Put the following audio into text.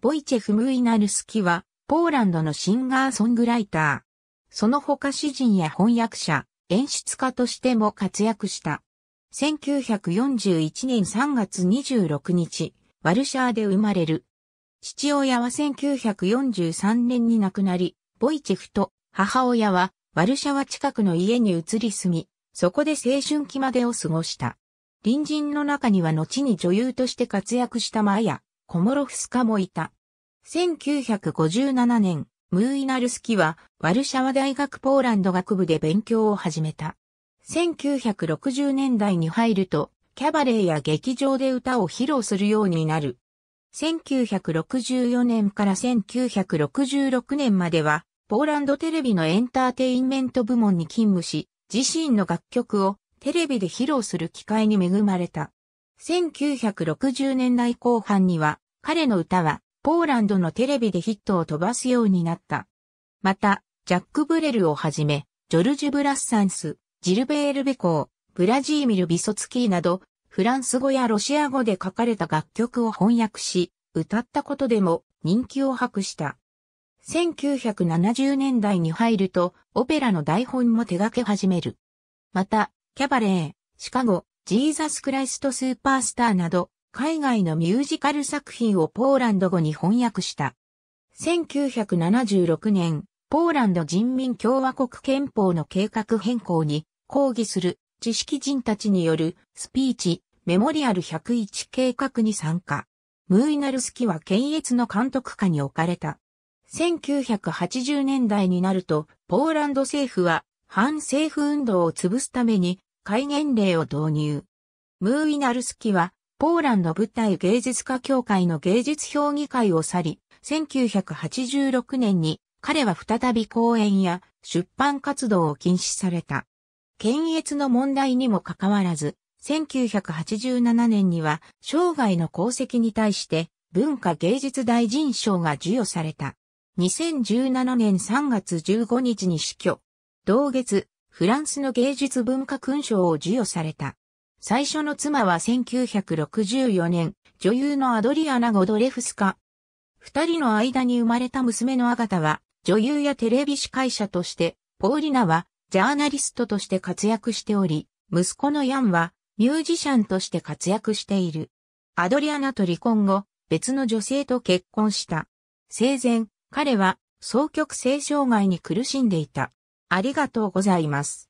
ボイチェフ・ムイナルスキは、ポーランドのシンガーソングライター。その他詩人や翻訳者、演出家としても活躍した。1941年3月26日、ワルシャーで生まれる。父親は1943年に亡くなり、ボイチェフと母親はワルシャワ近くの家に移り住み、そこで青春期までを過ごした。隣人の中には後に女優として活躍したマヤ、コモロフスカもいた。1957年、ムーイナルスキはワルシャワ大学ポーランド学部で勉強を始めた。1960年代に入ると、キャバレーや劇場で歌を披露するようになる。1964年から1966年までは、ポーランドテレビのエンターテインメント部門に勤務し、自身の楽曲をテレビで披露する機会に恵まれた。1960年代後半には、彼の歌は、ポーランドのテレビでヒットを飛ばすようになった。また、ジャック・ブレルをはじめ、ジョルジュ・ブラッサンス、ジルベール・ベコー、ブラジーミル・ビソツキーなど、フランス語やロシア語で書かれた楽曲を翻訳し、歌ったことでも人気を博した。1970年代に入ると、オペラの台本も手掛け始める。また、キャバレー、シカゴ、ジーザス・クライスト・スーパースターなど、海外のミュージカル作品をポーランド語に翻訳した。1976年、ポーランド人民共和国憲法の計画変更に抗議する知識人たちによるスピーチ、メモリアル101計画に参加。ムーイナルスキは検閲の監督下に置かれた。1980年代になると、ポーランド政府は反政府運動を潰すために戒厳令を導入。ムーイナルスキはポーランド舞台芸術家協会の芸術評議会を去り、1986年に彼は再び講演や出版活動を禁止された。検閲の問題にもかかわらず、1987年には生涯の功績に対して文化芸術大臣賞が授与された。2017年3月15日に死去。同月、フランスの芸術文化勲章を授与された。最初の妻は1964年、女優のアドリアナ・ゴドレフスカ。二人の間に生まれた娘のアガタは、女優やテレビ司会者として、ポーリナは、ジャーナリストとして活躍しており、息子のヤンは、ミュージシャンとして活躍している。アドリアナと離婚後、別の女性と結婚した。生前、彼は、双極性障害に苦しんでいた。ありがとうございます。